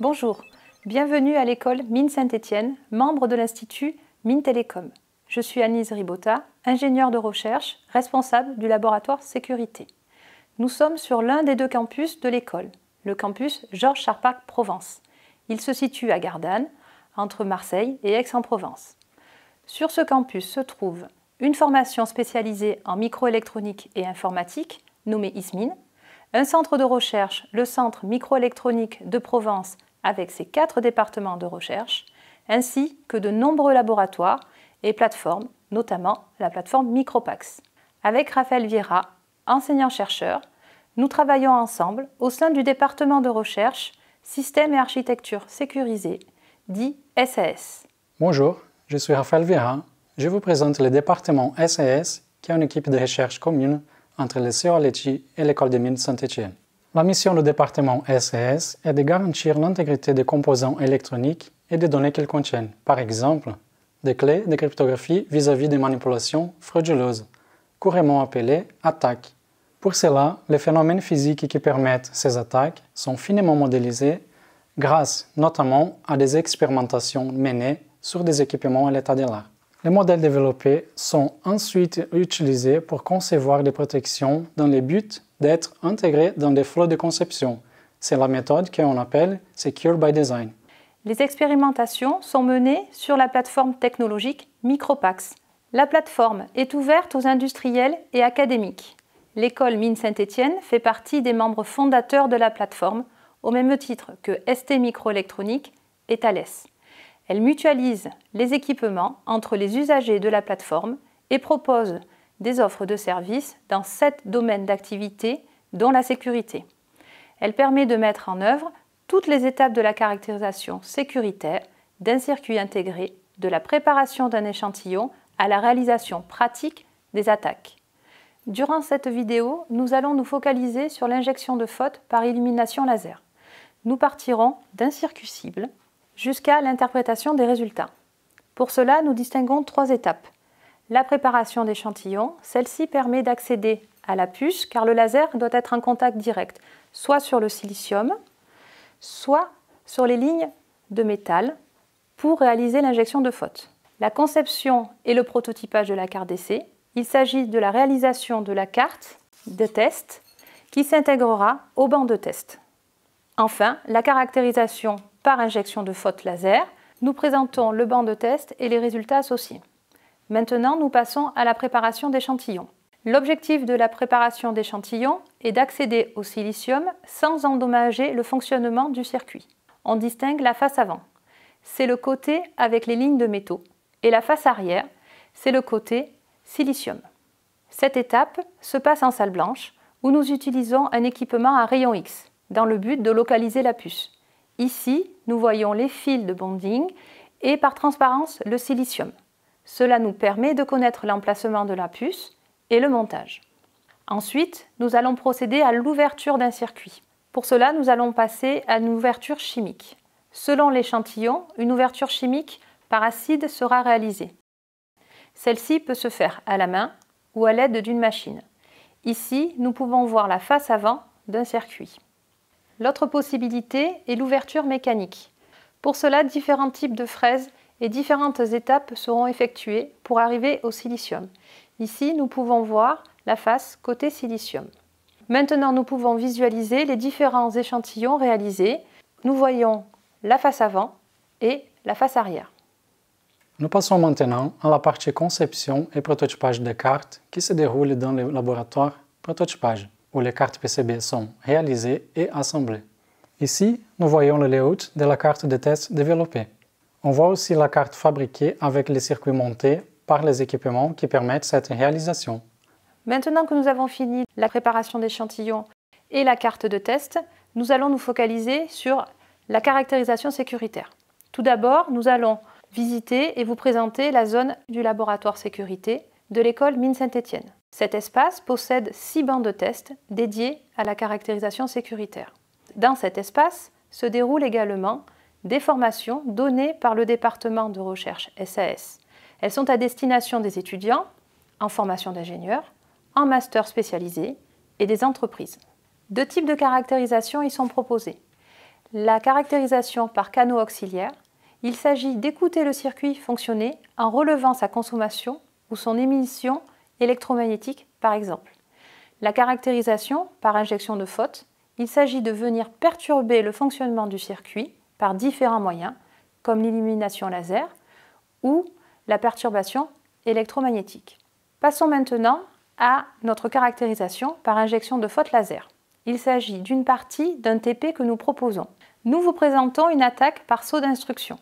Bonjour, bienvenue à l'école Mines Saint-Étienne, membre de l'Institut Mines Télécom. Je suis Anise Ribota, ingénieure de recherche, responsable du laboratoire sécurité. Nous sommes sur l'un des deux campus de l'école, le campus Georges charpac Provence. Il se situe à Gardanne, entre Marseille et Aix-en-Provence. Sur ce campus se trouve une formation spécialisée en microélectronique et informatique, nommée ISMIN, un centre de recherche, le Centre microélectronique de Provence, avec ses quatre départements de recherche, ainsi que de nombreux laboratoires et plateformes, notamment la plateforme Micropax. Avec Raphaël Vieira, enseignant-chercheur, nous travaillons ensemble au sein du département de recherche Système et architecture sécurisée, dit SAS. Bonjour, je suis Raphaël Vieira. Je vous présente le département SAS, qui est une équipe de recherche commune entre le CERLETI et l'École des mines Saint-Étienne. La mission du département SES est de garantir l'intégrité des composants électroniques et des données qu'ils contiennent, par exemple des clés de cryptographie vis-à-vis des manipulations frauduleuses, couramment appelées attaques. Pour cela, les phénomènes physiques qui permettent ces attaques sont finement modélisés grâce notamment à des expérimentations menées sur des équipements à l'état de l'art. Les modèles développés sont ensuite utilisés pour concevoir des protections dans les buts d'être intégré dans des flots de conception. C'est la méthode qu'on appelle Secure by Design. Les expérimentations sont menées sur la plateforme technologique Micropax. La plateforme est ouverte aux industriels et académiques. L'école Mines Saint-Étienne fait partie des membres fondateurs de la plateforme, au même titre que ST Microélectronique et Thales. Elle mutualise les équipements entre les usagers de la plateforme et propose des offres de services dans sept domaines d'activité, dont la sécurité. Elle permet de mettre en œuvre toutes les étapes de la caractérisation sécuritaire, d'un circuit intégré, de la préparation d'un échantillon à la réalisation pratique des attaques. Durant cette vidéo, nous allons nous focaliser sur l'injection de fautes par illumination laser. Nous partirons d'un circuit cible jusqu'à l'interprétation des résultats. Pour cela, nous distinguons trois étapes. La préparation d'échantillons, celle-ci permet d'accéder à la puce car le laser doit être en contact direct, soit sur le silicium, soit sur les lignes de métal pour réaliser l'injection de faute. La conception et le prototypage de la carte d'essai, il s'agit de la réalisation de la carte de test qui s'intégrera au banc de test. Enfin, la caractérisation par injection de faute laser. Nous présentons le banc de test et les résultats associés. Maintenant, nous passons à la préparation d'échantillons. L'objectif de la préparation d'échantillons est d'accéder au silicium sans endommager le fonctionnement du circuit. On distingue la face avant. C'est le côté avec les lignes de métaux. Et la face arrière, c'est le côté silicium. Cette étape se passe en salle blanche où nous utilisons un équipement à rayon X dans le but de localiser la puce. Ici, nous voyons les fils de bonding et par transparence le silicium. Cela nous permet de connaître l'emplacement de la puce et le montage. Ensuite, nous allons procéder à l'ouverture d'un circuit. Pour cela, nous allons passer à une ouverture chimique. Selon l'échantillon, une ouverture chimique par acide sera réalisée. Celle-ci peut se faire à la main ou à l'aide d'une machine. Ici, nous pouvons voir la face avant d'un circuit. L'autre possibilité est l'ouverture mécanique. Pour cela, différents types de fraises et différentes étapes seront effectuées pour arriver au silicium. Ici, nous pouvons voir la face côté silicium. Maintenant, nous pouvons visualiser les différents échantillons réalisés. Nous voyons la face avant et la face arrière. Nous passons maintenant à la partie conception et prototypage des cartes qui se déroule dans le laboratoire prototypage, où les cartes PCB sont réalisées et assemblées. Ici, nous voyons le layout de la carte de test développée. On voit aussi la carte fabriquée avec les circuits montés par les équipements qui permettent cette réalisation. Maintenant que nous avons fini la préparation d'échantillons et la carte de test, nous allons nous focaliser sur la caractérisation sécuritaire. Tout d'abord, nous allons visiter et vous présenter la zone du laboratoire sécurité de l'école Mines Saint-Étienne. Cet espace possède six bancs de test dédiés à la caractérisation sécuritaire. Dans cet espace se déroule également des formations données par le département de recherche SAS. Elles sont à destination des étudiants en formation d'ingénieur, en master spécialisé et des entreprises. Deux types de caractérisation y sont proposées. La caractérisation par canaux auxiliaires, il s'agit d'écouter le circuit fonctionner en relevant sa consommation ou son émission électromagnétique par exemple. La caractérisation par injection de faute, il s'agit de venir perturber le fonctionnement du circuit par différents moyens, comme l'illumination laser ou la perturbation électromagnétique. Passons maintenant à notre caractérisation par injection de faute laser. Il s'agit d'une partie d'un TP que nous proposons. Nous vous présentons une attaque par saut d'instruction.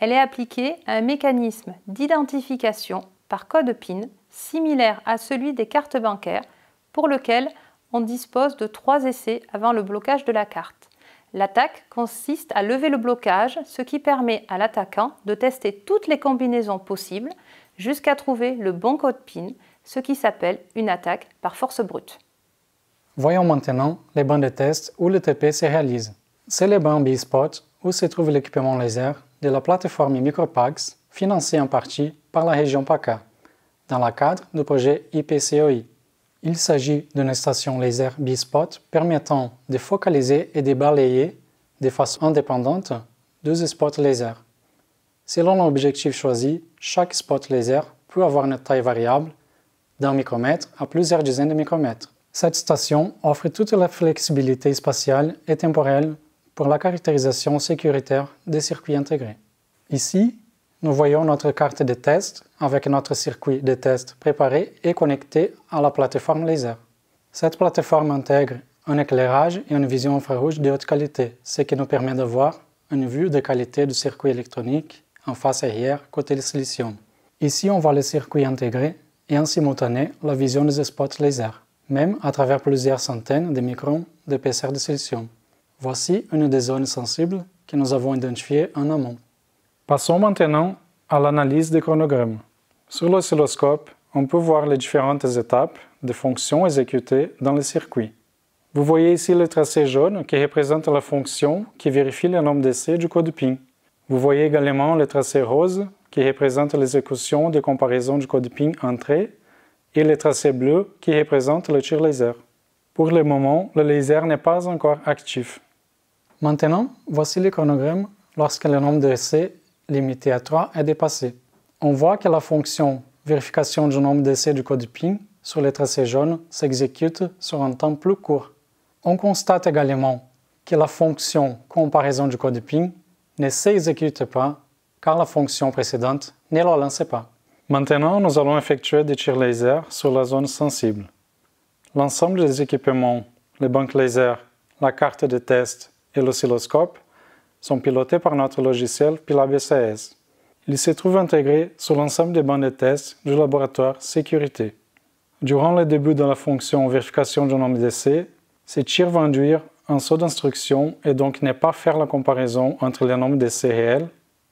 Elle est appliquée à un mécanisme d'identification par code PIN similaire à celui des cartes bancaires pour lequel on dispose de trois essais avant le blocage de la carte. L'attaque consiste à lever le blocage, ce qui permet à l'attaquant de tester toutes les combinaisons possibles jusqu'à trouver le bon code PIN, ce qui s'appelle une attaque par force brute. Voyons maintenant les bancs de test où le TP se réalise. C'est les banc B-Spot où se trouve l'équipement laser de la plateforme Micropax, financée en partie par la région PACA, dans le cadre du projet IPCOI. Il s'agit d'une station laser bi-spot permettant de focaliser et de balayer de façon indépendante deux spots laser. Selon l'objectif choisi, chaque spot laser peut avoir une taille variable d'un micromètre à plusieurs dizaines de micromètres. Cette station offre toute la flexibilité spatiale et temporelle pour la caractérisation sécuritaire des circuits intégrés. Ici, nous voyons notre carte de test avec notre circuit de test préparé et connecté à la plateforme laser. Cette plateforme intègre un éclairage et une vision infrarouge de haute qualité, ce qui nous permet d'avoir une vue de qualité du circuit électronique en face arrière côté de silicium. Ici, on voit le circuit intégré et en simultané la vision des spots laser, même à travers plusieurs centaines de microns d'épaisseur de silicium. Voici une des zones sensibles que nous avons identifiées en amont. Passons maintenant à l'analyse des chronogrammes. Sur l'oscilloscope, on peut voir les différentes étapes des fonctions exécutées dans le circuit. Vous voyez ici le tracé jaune qui représente la fonction qui vérifie le nombre d'essais du code PIN. Vous voyez également le tracé rose qui représente l'exécution de comparaison du code PIN entrée et le tracé bleu qui représente le tir laser. Pour le moment, le laser n'est pas encore actif. Maintenant, voici le chronogramme lorsque le nombre d'essais limité à 3 est dépassée. On voit que la fonction vérification du nombre d'essais du code PIN sur les tracés jaunes s'exécute sur un temps plus court. On constate également que la fonction comparaison du code PIN ne s'exécute pas car la fonction précédente ne la lançait pas. Maintenant, nous allons effectuer des tirs laser sur la zone sensible. L'ensemble des équipements, les banques laser, la carte de test et l'oscilloscope sont pilotés par notre logiciel PilabCS. Ils se trouvent intégrés sur l'ensemble des bandes de tests du laboratoire sécurité. Durant le début de la fonction vérification du nombre d'essais, ce tir va induire un saut d'instruction et donc ne pas faire la comparaison entre le nombre d'essais réel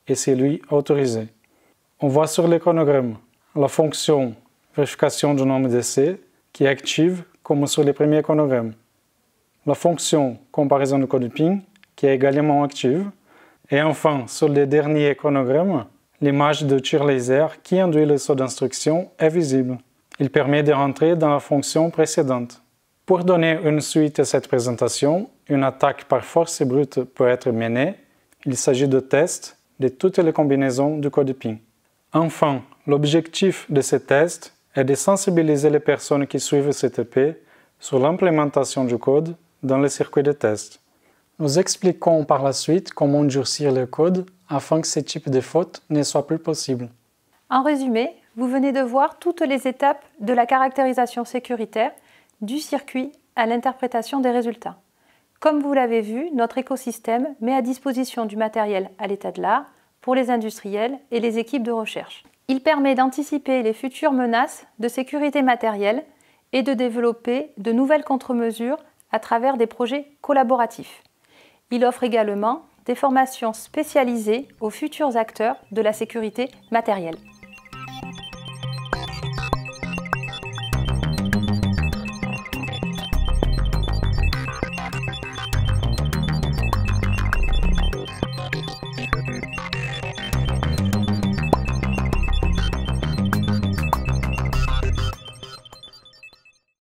et celui autorisé. On voit sur l'iconogramme la fonction vérification du nombre d'essais qui est active comme sur les premiers iconogrammes. La fonction comparaison du code PIN qui est également active. Et enfin, sur le dernier iconogramme, l'image de tir laser qui induit le saut d'instruction est visible. Il permet de rentrer dans la fonction précédente. Pour donner une suite à cette présentation, une attaque par force brute peut être menée. Il s'agit de tests de toutes les combinaisons du code PIN. Enfin, l'objectif de ces tests est de sensibiliser les personnes qui suivent cette épée sur l'implémentation du code dans le circuit de test. Nous expliquons par la suite comment durcir le code afin que ce type de faute ne soit plus possible. En résumé, vous venez de voir toutes les étapes de la caractérisation sécuritaire du circuit à l'interprétation des résultats. Comme vous l'avez vu, notre écosystème met à disposition du matériel à l'état de l'art pour les industriels et les équipes de recherche. Il permet d'anticiper les futures menaces de sécurité matérielle et de développer de nouvelles contre-mesures à travers des projets collaboratifs. Il offre également des formations spécialisées aux futurs acteurs de la sécurité matérielle.